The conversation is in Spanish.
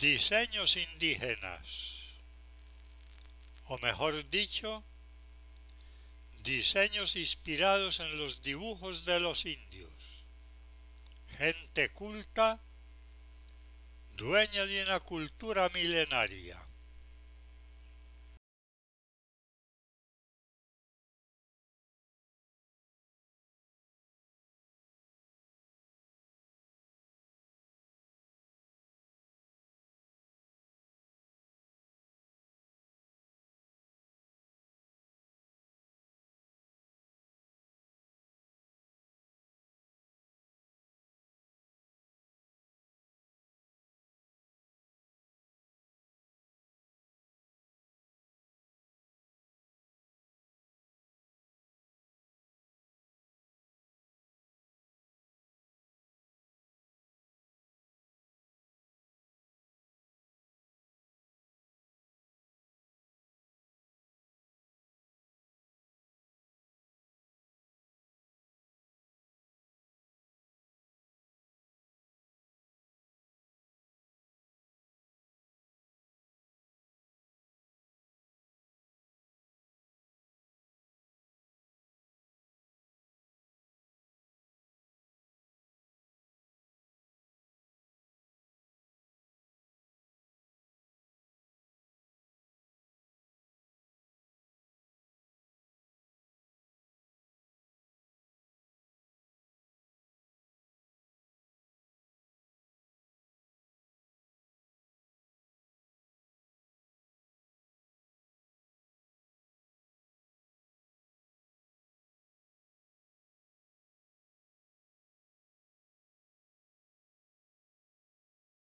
diseños indígenas, o mejor dicho, diseños inspirados en los dibujos de los indios. Gente culta, dueña de una cultura milenaria.